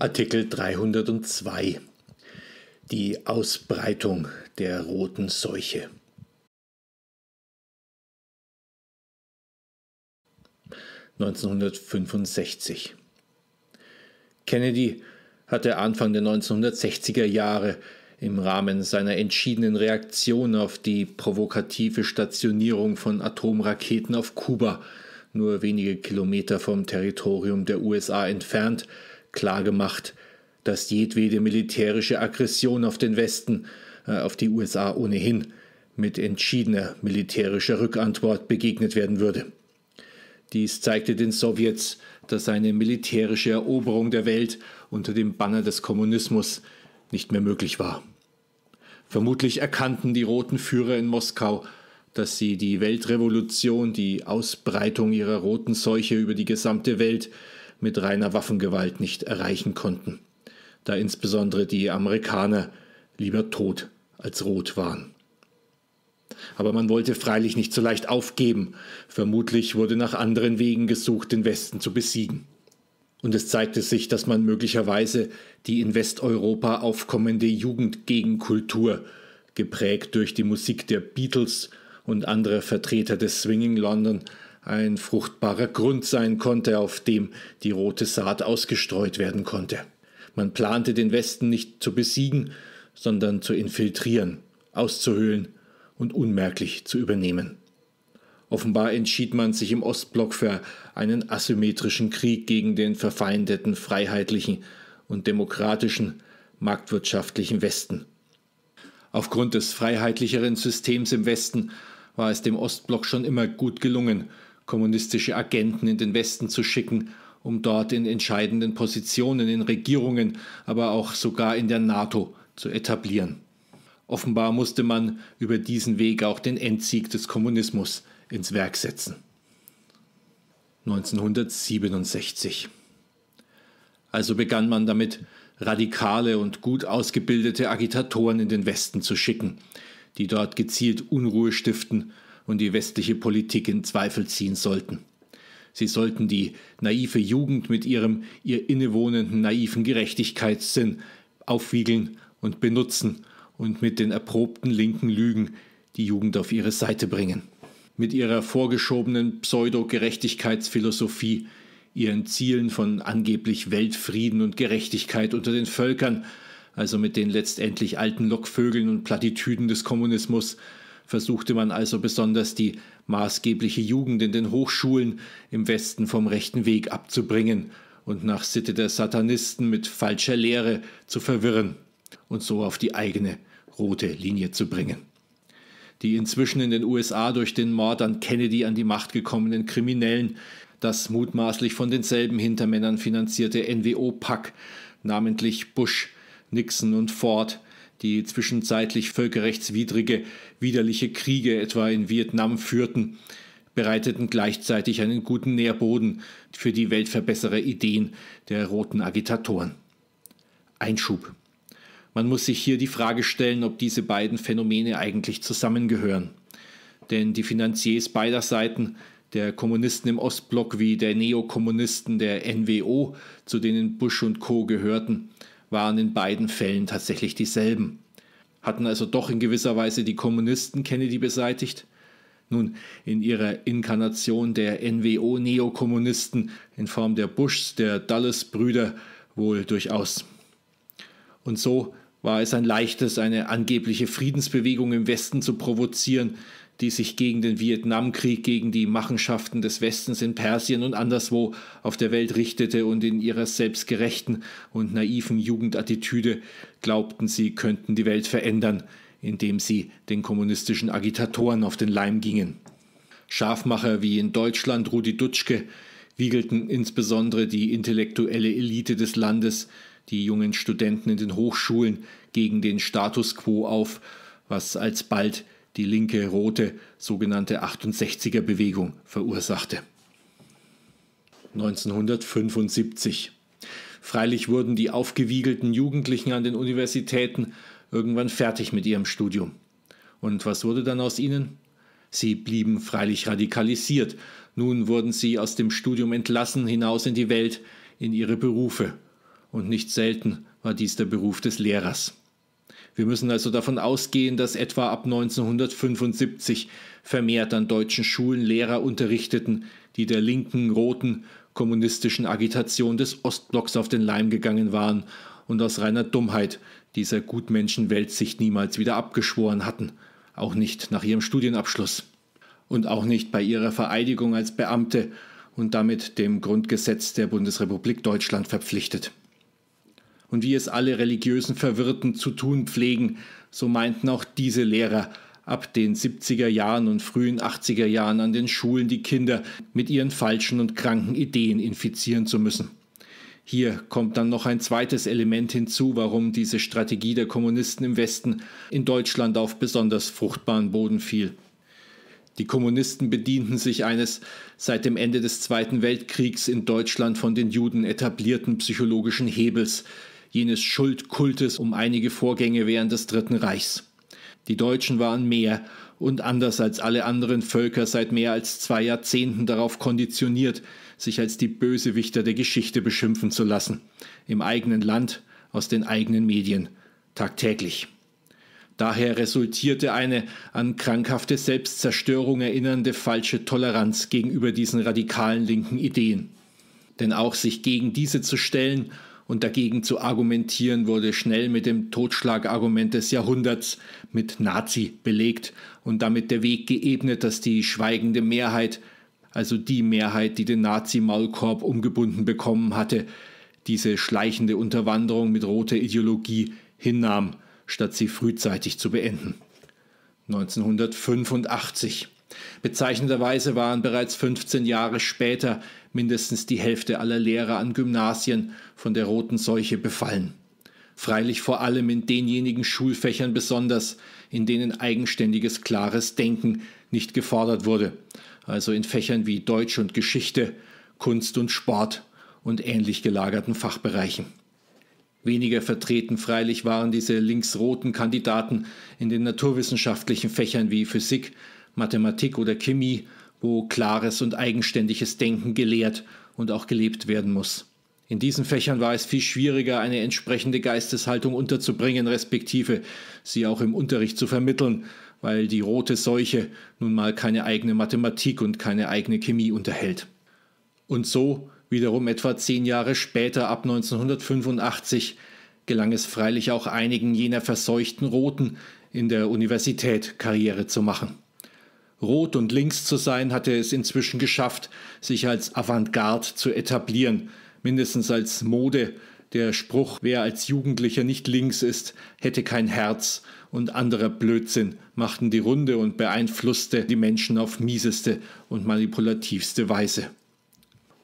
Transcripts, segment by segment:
Artikel 302 Die Ausbreitung der roten Seuche. (1965) Kennedy hatte Anfang der 1960er Jahre im Rahmen seiner entschiedenen Reaktion auf die provokative Stationierung von Atomraketen auf Kuba, nur wenige Kilometer vom Territorium der USA entfernt, klargemacht, dass jedwede militärische Aggression auf den Westen, äh, auf die USA ohnehin, mit entschiedener militärischer Rückantwort begegnet werden würde. Dies zeigte den Sowjets, dass eine militärische Eroberung der Welt unter dem Banner des Kommunismus nicht mehr möglich war. Vermutlich erkannten die roten Führer in Moskau, dass sie die Weltrevolution, die Ausbreitung ihrer roten Seuche über die gesamte Welt mit reiner Waffengewalt nicht erreichen konnten, da insbesondere die Amerikaner lieber tot als rot waren. Aber man wollte freilich nicht so leicht aufgeben, vermutlich wurde nach anderen Wegen gesucht, den Westen zu besiegen. Und es zeigte sich, dass man möglicherweise die in Westeuropa aufkommende Jugendgegenkultur, geprägt durch die Musik der Beatles und anderer Vertreter des Swinging London, ein fruchtbarer Grund sein konnte, auf dem die rote Saat ausgestreut werden konnte. Man plante den Westen nicht zu besiegen, sondern zu infiltrieren, auszuhöhlen und unmerklich zu übernehmen. Offenbar entschied man sich im Ostblock für einen asymmetrischen Krieg gegen den verfeindeten freiheitlichen und demokratischen marktwirtschaftlichen Westen. Aufgrund des freiheitlicheren Systems im Westen war es dem Ostblock schon immer gut gelungen, kommunistische Agenten in den Westen zu schicken, um dort in entscheidenden Positionen in Regierungen, aber auch sogar in der NATO zu etablieren. Offenbar musste man über diesen Weg auch den Endsieg des Kommunismus ins Werk setzen. 1967. Also begann man damit, radikale und gut ausgebildete Agitatoren in den Westen zu schicken, die dort gezielt Unruhe stiften und die westliche Politik in Zweifel ziehen sollten. Sie sollten die naive Jugend mit ihrem ihr innewohnenden naiven Gerechtigkeitssinn aufwiegeln und benutzen und mit den erprobten linken Lügen die Jugend auf ihre Seite bringen. Mit ihrer vorgeschobenen Pseudo-Gerechtigkeitsphilosophie, ihren Zielen von angeblich Weltfrieden und Gerechtigkeit unter den Völkern, also mit den letztendlich alten Lockvögeln und Plattitüden des Kommunismus, versuchte man also besonders die maßgebliche Jugend in den Hochschulen im Westen vom rechten Weg abzubringen und nach Sitte der Satanisten mit falscher Lehre zu verwirren und so auf die eigene rote Linie zu bringen. Die inzwischen in den USA durch den Mord an Kennedy an die Macht gekommenen Kriminellen, das mutmaßlich von denselben Hintermännern finanzierte NWO-Pack, namentlich Bush, Nixon und Ford, die zwischenzeitlich völkerrechtswidrige, widerliche Kriege etwa in Vietnam führten, bereiteten gleichzeitig einen guten Nährboden für die Weltverbesserer-Ideen der roten Agitatoren. Einschub. Man muss sich hier die Frage stellen, ob diese beiden Phänomene eigentlich zusammengehören. Denn die Finanziers beider Seiten, der Kommunisten im Ostblock wie der Neokommunisten der NWO, zu denen Bush und Co gehörten, waren in beiden Fällen tatsächlich dieselben. Hatten also doch in gewisser Weise die Kommunisten Kennedy beseitigt? Nun, in ihrer Inkarnation der NWO-Neokommunisten in Form der Bushs, der Dulles-Brüder wohl durchaus. Und so war es ein leichtes, eine angebliche Friedensbewegung im Westen zu provozieren, die sich gegen den Vietnamkrieg, gegen die Machenschaften des Westens in Persien und anderswo auf der Welt richtete und in ihrer selbstgerechten und naiven Jugendattitüde glaubten, sie könnten die Welt verändern, indem sie den kommunistischen Agitatoren auf den Leim gingen. Scharfmacher wie in Deutschland Rudi Dutschke wiegelten insbesondere die intellektuelle Elite des Landes, die jungen Studenten in den Hochschulen gegen den Status quo auf, was alsbald die linke rote sogenannte 68er Bewegung verursachte. 1975. Freilich wurden die aufgewiegelten Jugendlichen an den Universitäten irgendwann fertig mit ihrem Studium. Und was wurde dann aus ihnen? Sie blieben freilich radikalisiert. Nun wurden sie aus dem Studium entlassen, hinaus in die Welt, in ihre Berufe. Und nicht selten war dies der Beruf des Lehrers. Wir müssen also davon ausgehen, dass etwa ab 1975 vermehrt an deutschen Schulen Lehrer unterrichteten, die der linken, roten, kommunistischen Agitation des Ostblocks auf den Leim gegangen waren und aus reiner Dummheit dieser Gutmenschen-Welt sich niemals wieder abgeschworen hatten, auch nicht nach ihrem Studienabschluss und auch nicht bei ihrer Vereidigung als Beamte und damit dem Grundgesetz der Bundesrepublik Deutschland verpflichtet und wie es alle religiösen Verwirrten zu tun pflegen, so meinten auch diese Lehrer ab den 70er Jahren und frühen 80er Jahren an den Schulen die Kinder mit ihren falschen und kranken Ideen infizieren zu müssen. Hier kommt dann noch ein zweites Element hinzu, warum diese Strategie der Kommunisten im Westen in Deutschland auf besonders fruchtbaren Boden fiel. Die Kommunisten bedienten sich eines seit dem Ende des Zweiten Weltkriegs in Deutschland von den Juden etablierten psychologischen Hebels, jenes Schuldkultes um einige Vorgänge während des Dritten Reichs. Die Deutschen waren mehr und anders als alle anderen Völker seit mehr als zwei Jahrzehnten darauf konditioniert, sich als die Bösewichter der Geschichte beschimpfen zu lassen, im eigenen Land, aus den eigenen Medien, tagtäglich. Daher resultierte eine an krankhafte Selbstzerstörung erinnernde falsche Toleranz gegenüber diesen radikalen linken Ideen. Denn auch sich gegen diese zu stellen und dagegen zu argumentieren, wurde schnell mit dem Totschlagargument des Jahrhunderts mit Nazi belegt und damit der Weg geebnet, dass die schweigende Mehrheit, also die Mehrheit, die den Nazi-Maulkorb umgebunden bekommen hatte, diese schleichende Unterwanderung mit roter Ideologie hinnahm, statt sie frühzeitig zu beenden. 1985 Bezeichnenderweise waren bereits 15 Jahre später mindestens die Hälfte aller Lehrer an Gymnasien von der roten Seuche befallen. Freilich vor allem in denjenigen Schulfächern besonders, in denen eigenständiges, klares Denken nicht gefordert wurde, also in Fächern wie Deutsch und Geschichte, Kunst und Sport und ähnlich gelagerten Fachbereichen. Weniger vertreten freilich waren diese linksroten Kandidaten in den naturwissenschaftlichen Fächern wie Physik, Mathematik oder Chemie, wo klares und eigenständiges Denken gelehrt und auch gelebt werden muss. In diesen Fächern war es viel schwieriger, eine entsprechende Geisteshaltung unterzubringen, respektive sie auch im Unterricht zu vermitteln, weil die rote Seuche nun mal keine eigene Mathematik und keine eigene Chemie unterhält. Und so, wiederum etwa zehn Jahre später, ab 1985, gelang es freilich auch einigen jener verseuchten Roten in der Universität Karriere zu machen rot und links zu sein, hatte es inzwischen geschafft, sich als Avantgarde zu etablieren, mindestens als Mode. Der Spruch, wer als Jugendlicher nicht links ist, hätte kein Herz und anderer Blödsinn machten die Runde und beeinflusste die Menschen auf mieseste und manipulativste Weise.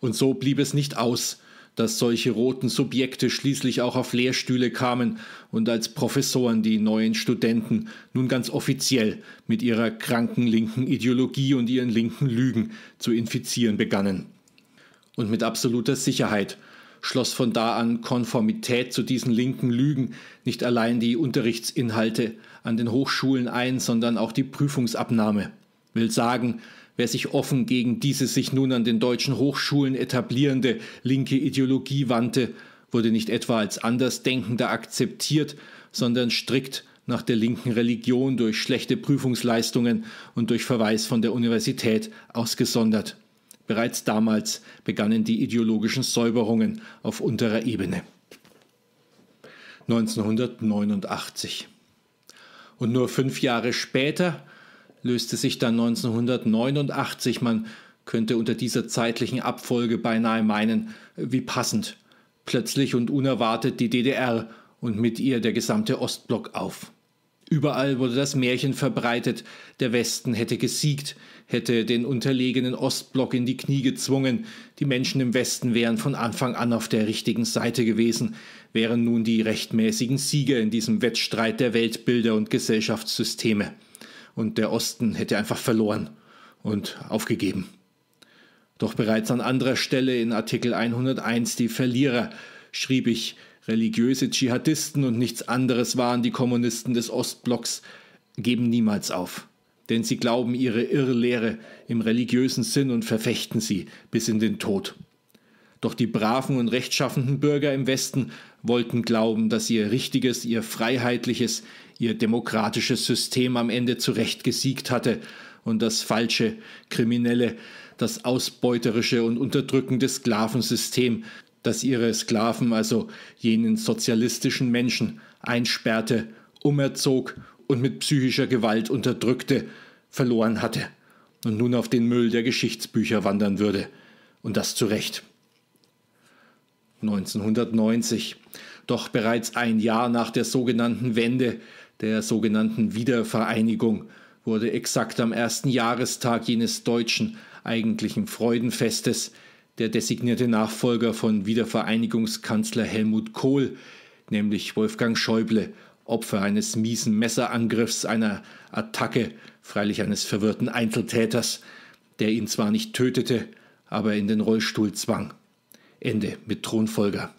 Und so blieb es nicht aus, dass solche roten Subjekte schließlich auch auf Lehrstühle kamen und als Professoren die neuen Studenten nun ganz offiziell mit ihrer kranken linken Ideologie und ihren linken Lügen zu infizieren begannen. Und mit absoluter Sicherheit schloss von da an Konformität zu diesen linken Lügen nicht allein die Unterrichtsinhalte an den Hochschulen ein, sondern auch die Prüfungsabnahme. Will sagen, Wer sich offen gegen diese sich nun an den deutschen Hochschulen etablierende linke Ideologie wandte, wurde nicht etwa als Andersdenkender akzeptiert, sondern strikt nach der linken Religion durch schlechte Prüfungsleistungen und durch Verweis von der Universität ausgesondert. Bereits damals begannen die ideologischen Säuberungen auf unterer Ebene. 1989. Und nur fünf Jahre später, löste sich dann 1989. Man könnte unter dieser zeitlichen Abfolge beinahe meinen, wie passend. Plötzlich und unerwartet die DDR und mit ihr der gesamte Ostblock auf. Überall wurde das Märchen verbreitet, der Westen hätte gesiegt, hätte den unterlegenen Ostblock in die Knie gezwungen, die Menschen im Westen wären von Anfang an auf der richtigen Seite gewesen, wären nun die rechtmäßigen Sieger in diesem Wettstreit der Weltbilder und Gesellschaftssysteme und der Osten hätte einfach verloren und aufgegeben. Doch bereits an anderer Stelle in Artikel 101 die Verlierer schrieb ich, religiöse Dschihadisten und nichts anderes waren die Kommunisten des Ostblocks, geben niemals auf. Denn sie glauben ihre Irrlehre im religiösen Sinn und verfechten sie bis in den Tod. Doch die braven und rechtschaffenden Bürger im Westen wollten glauben, dass ihr richtiges, ihr freiheitliches, ihr demokratisches System am Ende zurecht gesiegt hatte und das falsche, kriminelle, das ausbeuterische und unterdrückende Sklavensystem, das ihre Sklaven, also jenen sozialistischen Menschen, einsperrte, umerzog und mit psychischer Gewalt unterdrückte, verloren hatte und nun auf den Müll der Geschichtsbücher wandern würde. Und das zu Recht. 1990. Doch bereits ein Jahr nach der sogenannten Wende, der sogenannten Wiedervereinigung, wurde exakt am ersten Jahrestag jenes deutschen eigentlichen Freudenfestes der designierte Nachfolger von Wiedervereinigungskanzler Helmut Kohl, nämlich Wolfgang Schäuble, Opfer eines miesen Messerangriffs, einer Attacke, freilich eines verwirrten Einzeltäters, der ihn zwar nicht tötete, aber in den Rollstuhl zwang. Ende mit Thronfolger.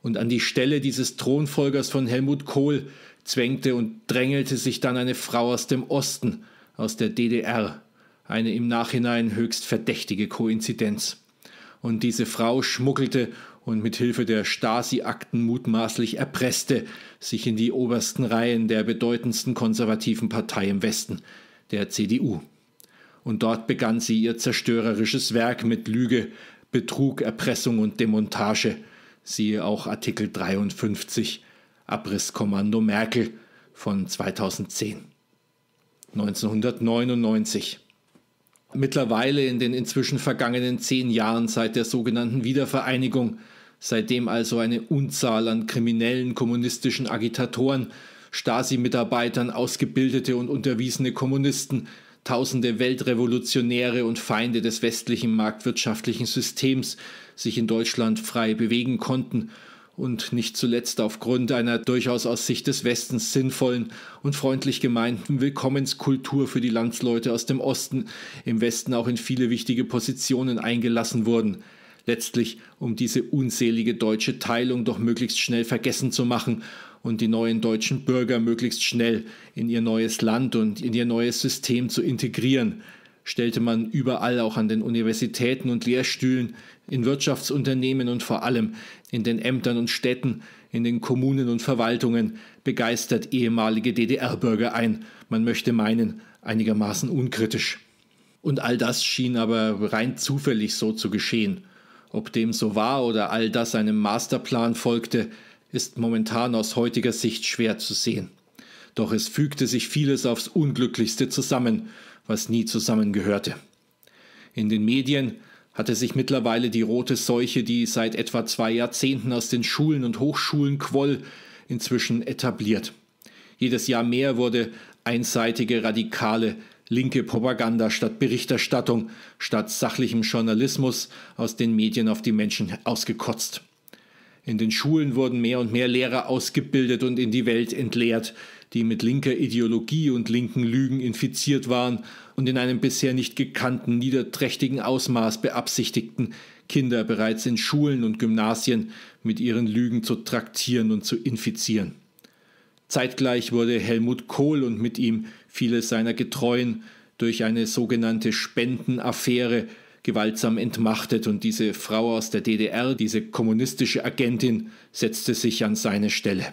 Und an die Stelle dieses Thronfolgers von Helmut Kohl zwängte und drängelte sich dann eine Frau aus dem Osten, aus der DDR, eine im Nachhinein höchst verdächtige Koinzidenz. Und diese Frau schmuggelte und mit Hilfe der Stasi-Akten mutmaßlich erpresste sich in die obersten Reihen der bedeutendsten konservativen Partei im Westen, der CDU. Und dort begann sie ihr zerstörerisches Werk mit Lüge, Betrug, Erpressung und Demontage, siehe auch Artikel 53 Abrisskommando Merkel von 2010. 1999. Mittlerweile in den inzwischen vergangenen zehn Jahren seit der sogenannten Wiedervereinigung, seitdem also eine Unzahl an kriminellen kommunistischen Agitatoren, Stasi-Mitarbeitern, ausgebildete und unterwiesene Kommunisten tausende Weltrevolutionäre und Feinde des westlichen marktwirtschaftlichen Systems sich in Deutschland frei bewegen konnten und nicht zuletzt aufgrund einer durchaus aus Sicht des Westens sinnvollen und freundlich gemeinten Willkommenskultur für die Landsleute aus dem Osten im Westen auch in viele wichtige Positionen eingelassen wurden, letztlich um diese unselige deutsche Teilung doch möglichst schnell vergessen zu machen und die neuen deutschen Bürger möglichst schnell in ihr neues Land und in ihr neues System zu integrieren, stellte man überall auch an den Universitäten und Lehrstühlen, in Wirtschaftsunternehmen und vor allem in den Ämtern und Städten, in den Kommunen und Verwaltungen begeistert ehemalige DDR-Bürger ein, man möchte meinen, einigermaßen unkritisch. Und all das schien aber rein zufällig so zu geschehen. Ob dem so war oder all das einem Masterplan folgte, ist momentan aus heutiger Sicht schwer zu sehen. Doch es fügte sich vieles aufs Unglücklichste zusammen, was nie zusammengehörte. In den Medien hatte sich mittlerweile die rote Seuche, die seit etwa zwei Jahrzehnten aus den Schulen und Hochschulen quoll, inzwischen etabliert. Jedes Jahr mehr wurde einseitige, radikale, linke Propaganda statt Berichterstattung, statt sachlichem Journalismus aus den Medien auf die Menschen ausgekotzt. In den Schulen wurden mehr und mehr Lehrer ausgebildet und in die Welt entleert, die mit linker Ideologie und linken Lügen infiziert waren und in einem bisher nicht gekannten, niederträchtigen Ausmaß beabsichtigten, Kinder bereits in Schulen und Gymnasien mit ihren Lügen zu traktieren und zu infizieren. Zeitgleich wurde Helmut Kohl und mit ihm viele seiner Getreuen durch eine sogenannte Spendenaffäre gewaltsam entmachtet und diese Frau aus der DDR, diese kommunistische Agentin, setzte sich an seine Stelle.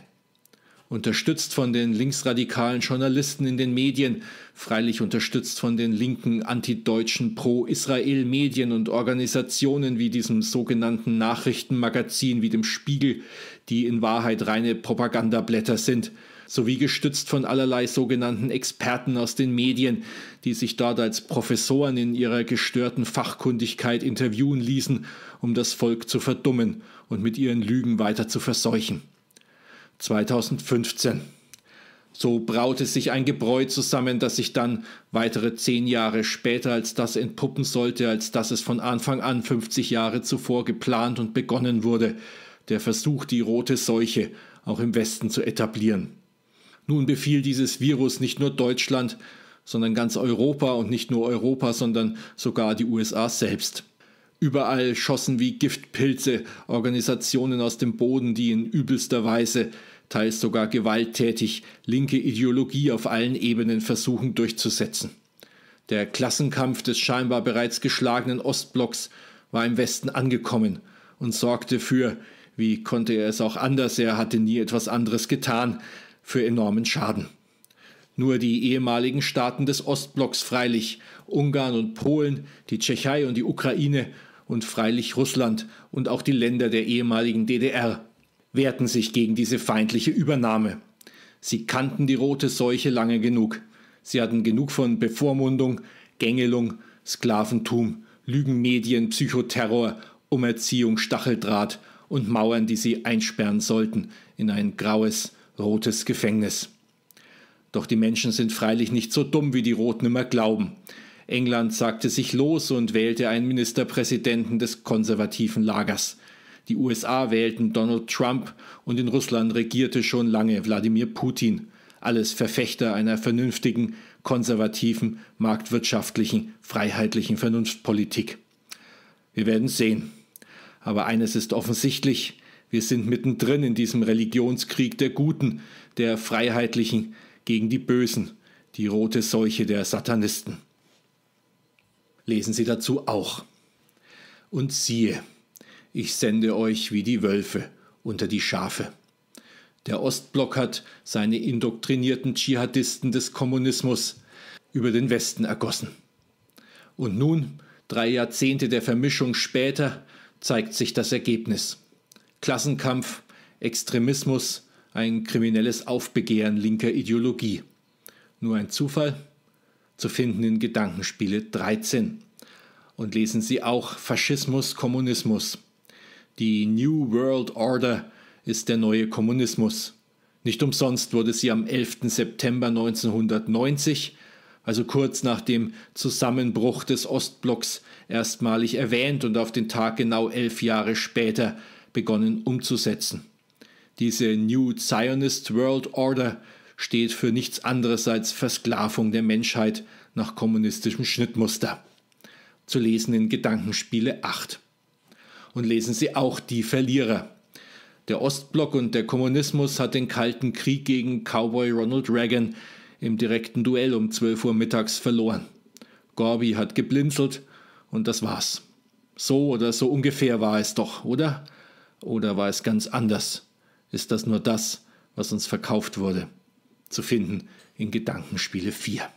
Unterstützt von den linksradikalen Journalisten in den Medien, freilich unterstützt von den linken antideutschen Pro-Israel-Medien und Organisationen wie diesem sogenannten Nachrichtenmagazin wie dem Spiegel, die in Wahrheit reine Propagandablätter sind – sowie gestützt von allerlei sogenannten Experten aus den Medien, die sich dort als Professoren in ihrer gestörten Fachkundigkeit interviewen ließen, um das Volk zu verdummen und mit ihren Lügen weiter zu verseuchen. 2015. So braute sich ein Gebräu zusammen, das sich dann weitere zehn Jahre später als das entpuppen sollte, als dass es von Anfang an 50 Jahre zuvor geplant und begonnen wurde, der Versuch, die rote Seuche auch im Westen zu etablieren. Nun befiel dieses Virus nicht nur Deutschland, sondern ganz Europa und nicht nur Europa, sondern sogar die USA selbst. Überall schossen wie Giftpilze Organisationen aus dem Boden, die in übelster Weise, teils sogar gewalttätig, linke Ideologie auf allen Ebenen versuchen durchzusetzen. Der Klassenkampf des scheinbar bereits geschlagenen Ostblocks war im Westen angekommen und sorgte für, wie konnte er es auch anders, er hatte nie etwas anderes getan, für enormen Schaden. Nur die ehemaligen Staaten des Ostblocks freilich, Ungarn und Polen, die Tschechei und die Ukraine und freilich Russland und auch die Länder der ehemaligen DDR wehrten sich gegen diese feindliche Übernahme. Sie kannten die rote Seuche lange genug. Sie hatten genug von Bevormundung, Gängelung, Sklaventum, Lügenmedien, Psychoterror, Umerziehung, Stacheldraht und Mauern, die sie einsperren sollten in ein graues, rotes Gefängnis. Doch die Menschen sind freilich nicht so dumm, wie die Roten immer glauben. England sagte sich los und wählte einen Ministerpräsidenten des konservativen Lagers. Die USA wählten Donald Trump und in Russland regierte schon lange Wladimir Putin. Alles Verfechter einer vernünftigen, konservativen, marktwirtschaftlichen, freiheitlichen Vernunftpolitik. Wir werden sehen. Aber eines ist offensichtlich, wir sind mittendrin in diesem Religionskrieg der Guten, der Freiheitlichen gegen die Bösen, die rote Seuche der Satanisten. Lesen Sie dazu auch. Und siehe, ich sende euch wie die Wölfe unter die Schafe. Der Ostblock hat seine indoktrinierten Dschihadisten des Kommunismus über den Westen ergossen. Und nun, drei Jahrzehnte der Vermischung später, zeigt sich das Ergebnis. Klassenkampf, Extremismus, ein kriminelles Aufbegehren linker Ideologie. Nur ein Zufall? Zu finden in Gedankenspiele 13. Und lesen Sie auch Faschismus, Kommunismus. Die New World Order ist der neue Kommunismus. Nicht umsonst wurde sie am 11. September 1990, also kurz nach dem Zusammenbruch des Ostblocks, erstmalig erwähnt und auf den Tag genau elf Jahre später begonnen umzusetzen. Diese New Zionist World Order steht für nichts anderes als Versklavung der Menschheit nach kommunistischem Schnittmuster. Zu lesen in Gedankenspiele 8. Und lesen Sie auch die Verlierer. Der Ostblock und der Kommunismus hat den Kalten Krieg gegen Cowboy Ronald Reagan im direkten Duell um 12 Uhr mittags verloren. Gorby hat geblinzelt und das war's. So oder so ungefähr war es doch, oder? Oder war es ganz anders? Ist das nur das, was uns verkauft wurde? Zu finden in Gedankenspiele 4.